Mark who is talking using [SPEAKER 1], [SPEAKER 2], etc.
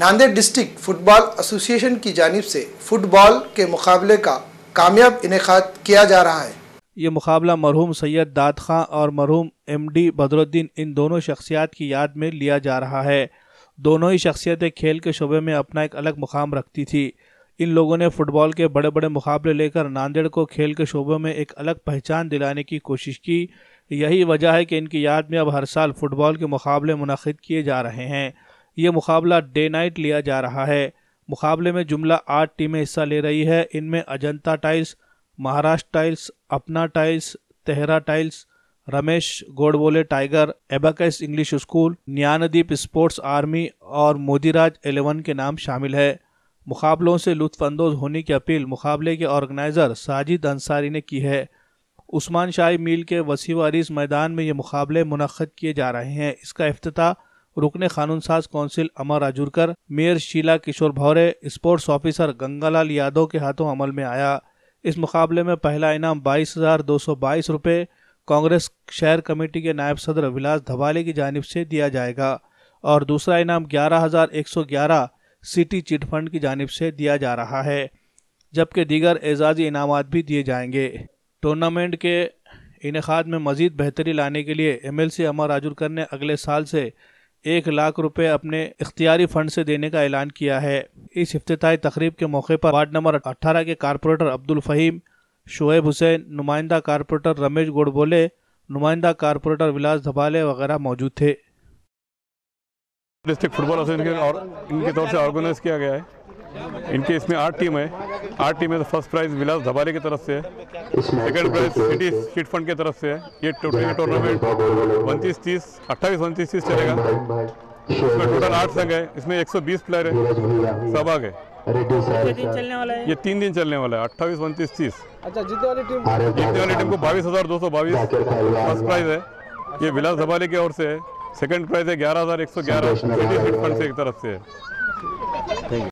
[SPEAKER 1] Nanded district football association की जानब से फुटबॉल के मुकाबले का कामयाब इनका किया जा रहा है ये मुकाबला मरहूम सैयद दाद खां और मरहूम एम डी बदरुद्दीन इन दोनों शख्सियात की याद में लिया जा रहा है दोनों ही शख्सियतें खेल के शोबे में अपना एक अलग मुकाम रखती थी इन लोगों ने फुटबॉल के बड़े बड़े मुकाबले लेकर नांदेड़ को खेल के शोबे में एक अलग पहचान दिलाने की कोशिश की यही वजह है कि इनकी याद में अब हर साल फुटबॉल के मुकाबले मुनद किए जा रहे हैं ये मुकाबला डे नाइट लिया जा रहा है मुकाबले में जुमला आठ टीमें हिस्सा ले रही है इनमें Ajanta tiles Maharashtra tiles Apna tiles तेहरा tiles Ramesh Godbole tiger abacus English school Dnyandeep sports army और मोदीराज एलेवन के नाम शामिल है मुकाबलों से लुत्फानंदोज होने की अपील मुकाबले के ऑर्गेनाइज़र साजिद अंसारी ने की है उस्मान शाही मील के वसीवारीस मैदान में ये मुकाबले मुनद किए जा रहे हैं इसका अफ्ताह रुकने कानून साज council Amar Rajurkar mayor Sheela Kishore Bhaure sports officer गंगालाल Yadav के हाथों अमल में आया इस मुकाबले में पहला इनाम बाईस हजार दो सौ बाईस रुपये कांग्रेस शहर कमेटी के नायब सदर विलास धवाले की जानब से दिया जाएगा और दूसरा इनाम ग्यारह हजार एक सौ ग्यारह सिटी चिट फंड की जानब से दिया जा रहा है जबकि दीगर एजाजी इनाम भी दिए जाएंगे टूर्नामेंट के इनखाद में मजीद बेहतरी लाने के लिए एम एल सी अमर राजुलकर ने अगले साल से एक लाख रुपए अपने इख्तियारी फंड से देने का ऐलान किया है इस अफ्ताही तकरीब के मौके पर वार्ड नंबर 18 के कारपोरेटर अब्दुल फ़हीम शुएब हुसैन नुमाइंदा कारपोरेटर रमेश गोडबोले नुमाइंदा कारपोरेटर विलास धबाले वगैरह मौजूद थे डिस्ट्रिक्ट फुटबॉल एसोसिएशन और
[SPEAKER 2] इनके तौर से ऑर्गेनाइज किया गया है इनके इसमें आठ टीम है आरटी में फर्स्ट प्राइज विलास धबाले की तरफ से है second prize city chit fund की तरफ से है ये टोटल टूर्नामेंट उनतीस तीस अट्ठाईस उनतीस तीस चलेगा इसमें टोटल आठ संघ है इसमें 120 प्लेयर है सब आ गए ये तीन दिन चलने वाला है अट्ठाईस उनतीस तीस
[SPEAKER 1] अच्छा जीतने वाली टीम
[SPEAKER 2] जीतने वाली टीम को बाईस हजार दो सौ बाईस फर्स्ट प्राइज है अच्छा, ये विलास धबाले की ओर से है सेकंड प्राइज है ग्यारह हजार एक सौ ग्यारह फंड से एक तरफ से है अच्छा।